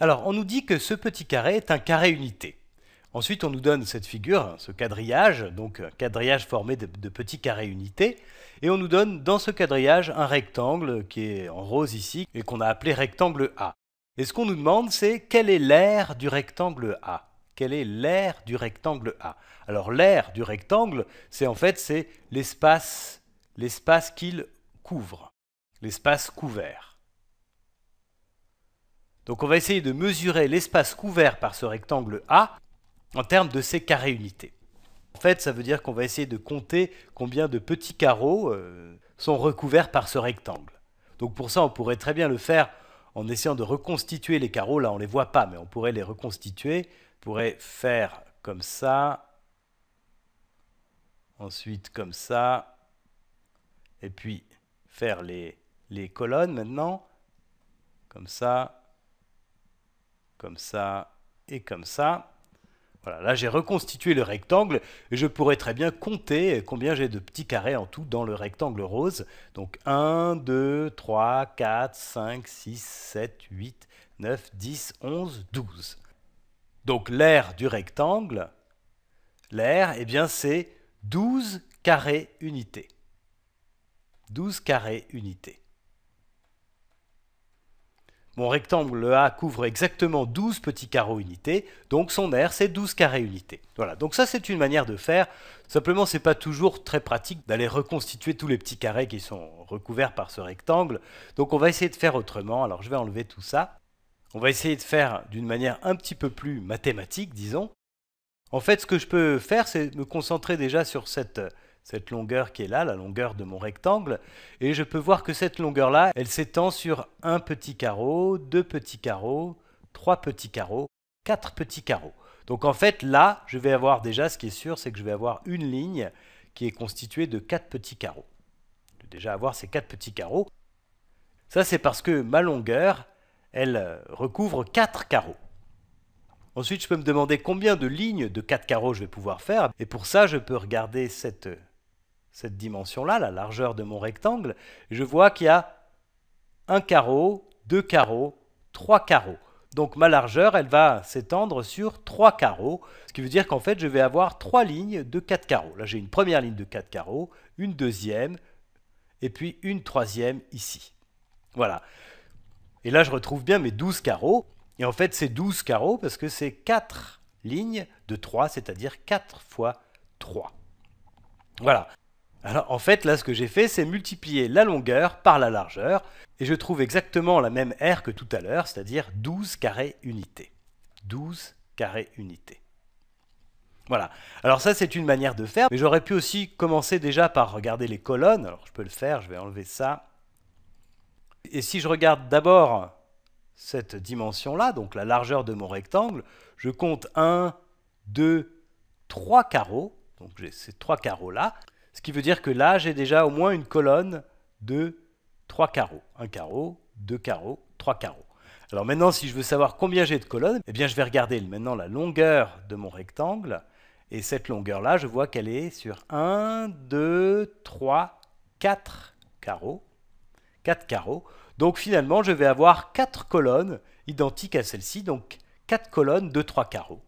Alors, on nous dit que ce petit carré est un carré unité. Ensuite, on nous donne cette figure, ce quadrillage, donc un quadrillage formé de, petits carrés unités, et on nous donne dans ce quadrillage un rectangle qui est en rose ici et qu'on a appelé rectangle A. Et ce qu'on nous demande, c'est quelle est l'aire du rectangle A Quelle est l'aire du rectangle A Alors l'aire du rectangle, c'est en fait c'est l'espace, l'espace qu'il couvre, l'espace couvert. Donc on va essayer de mesurer l'espace couvert par ce rectangle A en termes de ses carrés unités. En fait, ça veut dire qu'on va essayer de compter combien de petits carreaux euh, sont recouverts par ce rectangle. Donc pour ça, on pourrait très bien le faire en essayant de reconstituer les carreaux. Là, on ne les voit pas, mais on pourrait les reconstituer. On pourrait faire comme ça, ensuite comme ça, et puis faire les colonnes maintenant, comme ça, comme ça et comme ça. Voilà, là j'ai reconstitué le rectangle et je pourrais très bien compter combien j'ai de petits carrés en tout dans le rectangle rose. Donc 1, 2, 3, 4, 5, 6, 7, 8, 9, 10, 11, 12. Donc l'air du rectangle, l'air, eh bien c'est 12 carrés unités. 12 carrés unités. Mon rectangle A couvre exactement 12 petits carreaux unités, donc son R, c'est 12 carrés unités. Voilà, donc ça c'est une manière de faire, simplement c'est pas toujours très pratique d'aller reconstituer tous les petits carrés qui sont recouverts par ce rectangle, donc on va essayer de faire autrement, alors je vais enlever tout ça. On va essayer de faire d'une manière un petit peu plus mathématique, disons. En fait, ce que je peux faire, c'est me concentrer déjà sur cette cette longueur qui est là, la longueur de mon rectangle, et je peux voir que cette longueur-là, elle s'étend sur un petit carreau, deux petits carreaux, trois petits carreaux, quatre petits carreaux. Donc en fait, là, je vais avoir déjà, ce qui est sûr, c'est que je vais avoir une ligne qui est constituée de quatre petits carreaux. Je vais déjà avoir ces quatre petits carreaux. Ça, c'est parce que ma longueur, elle euh, recouvre quatre carreaux. Ensuite, je peux me demander combien de lignes de quatre carreaux je vais pouvoir faire. Et pour ça, je peux regarder cette euh, cette dimension-là, la largeur de mon rectangle, je vois qu'il y a un carreau, deux carreaux, trois carreaux. Donc ma largeur, elle va s'étendre sur trois carreaux, ce qui veut dire qu'en fait, je vais avoir trois lignes de quatre carreaux. Là, j'ai une première ligne de quatre carreaux, une deuxième, et puis une troisième ici. Voilà. Et là, je retrouve bien mes douze carreaux. Et en fait, c'est douze carreaux parce que c'est quatre lignes de trois, c'est-à-dire quatre fois trois. Voilà. Alors en fait, là, ce que j'ai fait, c'est multiplier la longueur par la largeur, et je trouve exactement la même R que tout à l'heure, c'est-à-dire 12 carrés unités. 12 carrés unités. Voilà. Alors ça, c'est une manière de faire, mais j'aurais pu aussi commencer déjà par regarder les colonnes. Alors je peux le faire, je vais enlever ça. Et si je regarde d'abord cette dimension-là, donc la largeur de mon rectangle, je compte 1, 2, 3 carreaux. Donc j'ai ces trois carreaux-là. Ce qui veut dire que là, j'ai déjà au moins une colonne de 3 carreaux. Un carreau, deux carreaux, trois carreaux. Alors maintenant, si je veux savoir combien j'ai de colonnes, eh bien je vais regarder maintenant la longueur de mon rectangle. Et cette longueur-là, je vois qu'elle est sur 1, 2, 3, 4 carreaux. 4 carreaux. Donc finalement, je vais avoir 4 colonnes identiques à celle-ci, donc 4 colonnes de 3 carreaux.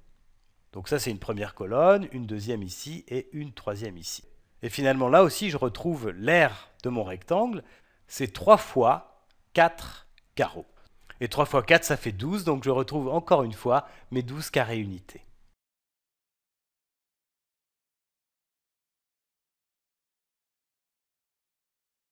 Donc ça, c'est une première colonne, une deuxième ici et une troisième ici. Et finalement, là aussi, je retrouve l'air de mon rectangle. C'est 3 fois 4 carreaux. Et 3 fois 4, ça fait 12, donc je retrouve encore une fois mes 12 carrés unités.